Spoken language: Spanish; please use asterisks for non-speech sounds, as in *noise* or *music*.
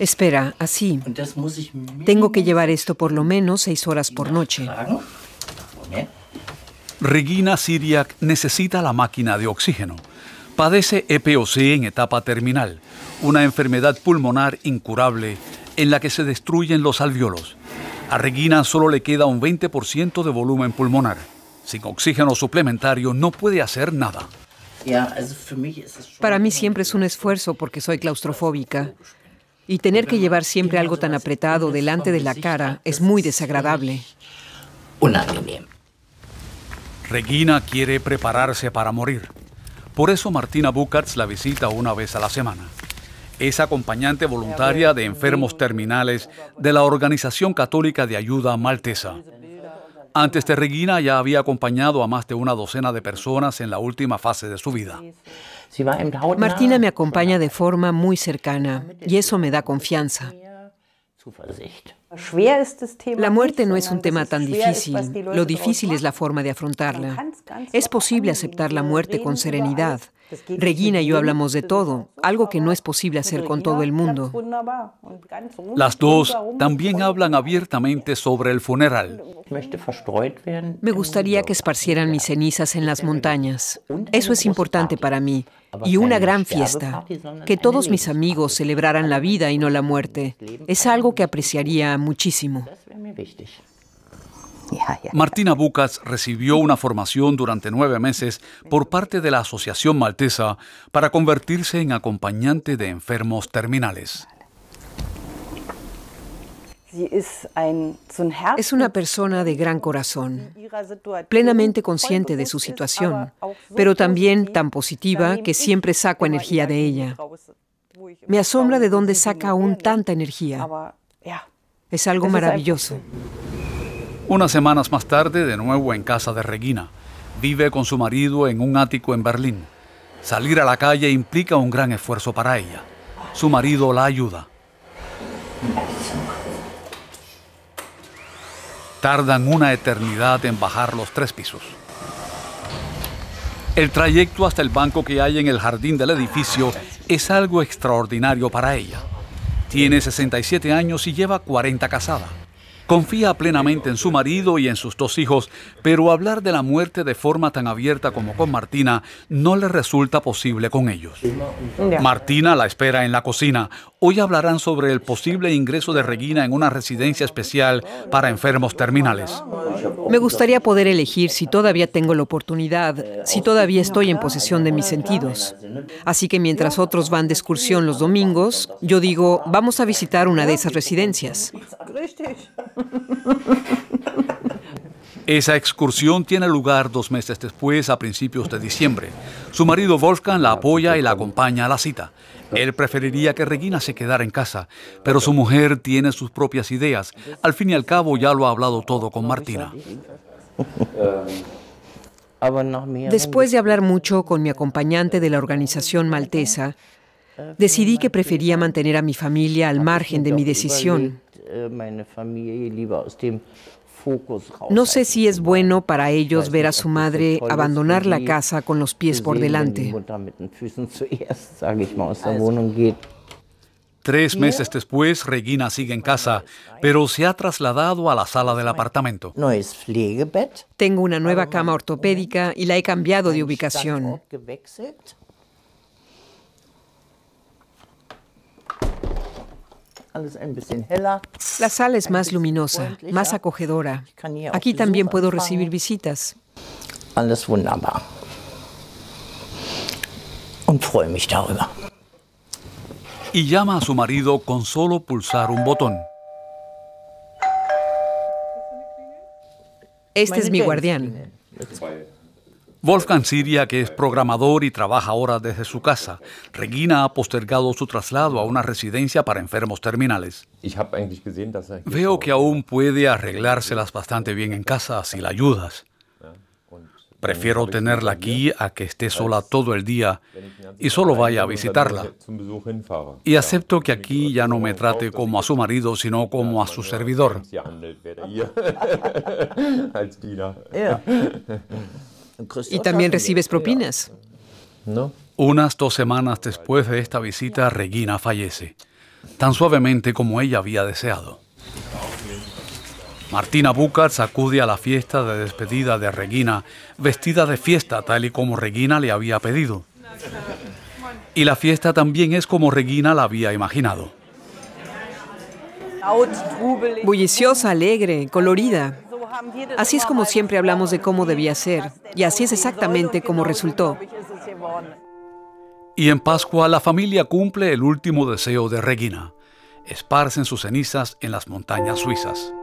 Espera, así. Tengo que llevar esto por lo menos seis horas por noche. Regina siriac necesita la máquina de oxígeno. Padece EPOC en etapa terminal, una enfermedad pulmonar incurable en la que se destruyen los alveolos. A Regina solo le queda un 20% de volumen pulmonar. Sin oxígeno suplementario no puede hacer nada. Para mí siempre es un esfuerzo porque soy claustrofóbica. Y tener que llevar siempre algo tan apretado delante de la cara es muy desagradable. Regina quiere prepararse para morir. Por eso Martina Bukats la visita una vez a la semana. Es acompañante voluntaria de enfermos terminales de la Organización Católica de Ayuda Maltesa. Antes de Regina, ya había acompañado a más de una docena de personas en la última fase de su vida. Martina me acompaña de forma muy cercana y eso me da confianza. La muerte no es un tema tan difícil, lo difícil es la forma de afrontarla. Es posible aceptar la muerte con serenidad, pues, Regina y yo hablamos de todo, algo que no es posible pues, hacer con todo el pues, mundo. Las dos también hablan abiertamente sobre el funeral. Me gustaría que esparcieran mis cenizas en las montañas. Eso es importante para mí. Y una gran fiesta. Que todos mis amigos celebraran la vida y no la muerte. Es algo que apreciaría muchísimo. Martina Bucas recibió una formación durante nueve meses por parte de la Asociación Maltesa para convertirse en acompañante de enfermos terminales. Es una persona de gran corazón, plenamente consciente de su situación, pero también tan positiva que siempre saco energía de ella. Me asombra de dónde saca aún tanta energía. Es algo maravilloso. Unas semanas más tarde, de nuevo en casa de Regina, vive con su marido en un ático en Berlín. Salir a la calle implica un gran esfuerzo para ella. Su marido la ayuda. Tardan una eternidad en bajar los tres pisos. El trayecto hasta el banco que hay en el jardín del edificio es algo extraordinario para ella. Tiene 67 años y lleva 40 casada. Confía plenamente en su marido y en sus dos hijos, pero hablar de la muerte de forma tan abierta como con Martina no le resulta posible con ellos. Martina la espera en la cocina. Hoy hablarán sobre el posible ingreso de Regina en una residencia especial para enfermos terminales. Me gustaría poder elegir si todavía tengo la oportunidad, si todavía estoy en posesión de mis sentidos. Así que mientras otros van de excursión los domingos, yo digo, vamos a visitar una de esas residencias. Esa excursión tiene lugar dos meses después, a principios de diciembre. Su marido Wolfgang la apoya y la acompaña a la cita. Él preferiría que Regina se quedara en casa, pero su mujer tiene sus propias ideas. Al fin y al cabo ya lo ha hablado todo con Martina. Ah, después de hablar mucho con mi acompañante de la organización maltesa, decidí que prefería mantener a mi familia al margen de mi decisión. Eh, no sé si es bueno para ellos ver a su madre abandonar la casa con los pies por delante. Tres meses después, Regina sigue en casa, pero se ha trasladado a la sala del apartamento. Tengo una nueva cama ortopédica y la he cambiado de ubicación. La sala es más luminosa, más acogedora. Aquí también puedo recibir visitas. Y llama a su marido con solo pulsar un botón. Este es mi guardián. Wolfgang Siria, que es programador y trabaja ahora desde su casa. Regina ha postergado su traslado a una residencia para enfermos terminales. Er Veo que aún puede arreglárselas bastante bien en casa si la ayudas. Prefiero tenerla aquí a que esté sola todo el día y solo vaya a visitarla. Y acepto que aquí ya no me trate como a su marido, sino como a su servidor. *laughs* Y también recibes propinas. Unas dos semanas después de esta visita, Regina fallece, tan suavemente como ella había deseado. Martina Bucar sacude a la fiesta de despedida de Regina, vestida de fiesta tal y como Regina le había pedido. Y la fiesta también es como Regina la había imaginado. Bulliciosa, alegre, colorida. Así es como siempre hablamos de cómo debía ser, y así es exactamente como resultó. Y en Pascua la familia cumple el último deseo de Regina. Esparcen sus cenizas en las montañas suizas.